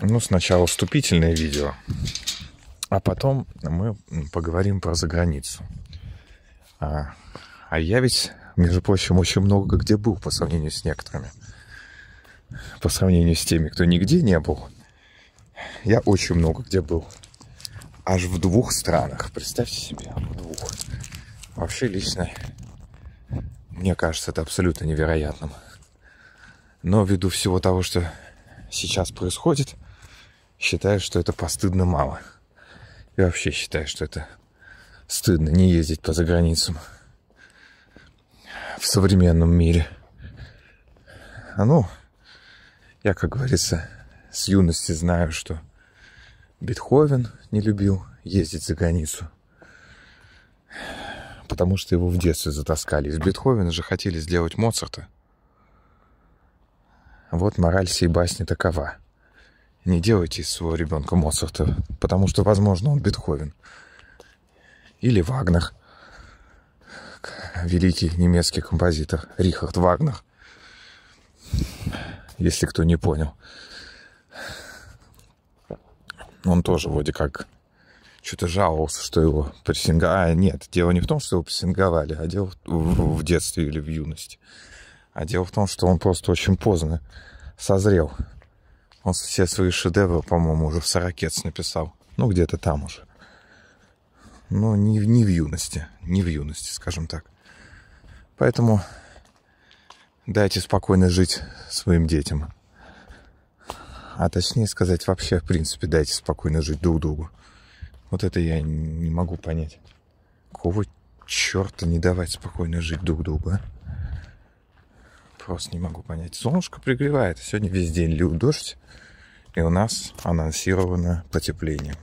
ну, сначала вступительное видео, а потом мы поговорим про заграницу. А, а я ведь, между прочим, очень много где был по сравнению с некоторыми. По сравнению с теми, кто нигде не был. Я очень много где был. Аж в двух странах. Представьте себе, в двух. Вообще лично, мне кажется, это абсолютно невероятным. Но ввиду всего того, что сейчас происходит, считаю, что это постыдно мало. И вообще считаю, что это стыдно не ездить по заграницам в современном мире. А ну, я, как говорится, с юности знаю, что Бетховен не любил ездить за границу, потому что его в детстве затаскали. Из Бетховена же хотели сделать Моцарта – вот мораль сей басни такова. Не делайте из своего ребенка Моцарта, потому что, возможно, он Бетховен. Или Вагнер, великий немецкий композитор Рихард Вагнер, если кто не понял. Он тоже вроде как что-то жаловался, что его прессинговали. А, нет, дело не в том, что его прессинговали, а дело в, в, в детстве или в юности. А дело в том, что он просто очень поздно созрел. Он все свои шедевры, по-моему, уже в Сорокец написал. Ну, где-то там уже. Но не, не в юности. Не в юности, скажем так. Поэтому дайте спокойно жить своим детям. А точнее сказать, вообще, в принципе, дайте спокойно жить друг другу. Вот это я не могу понять. Какого черта не давать спокойно жить друг другу, а? просто не могу понять. Солнышко пригревает. А сегодня весь день лил дождь, и у нас анонсировано потепление.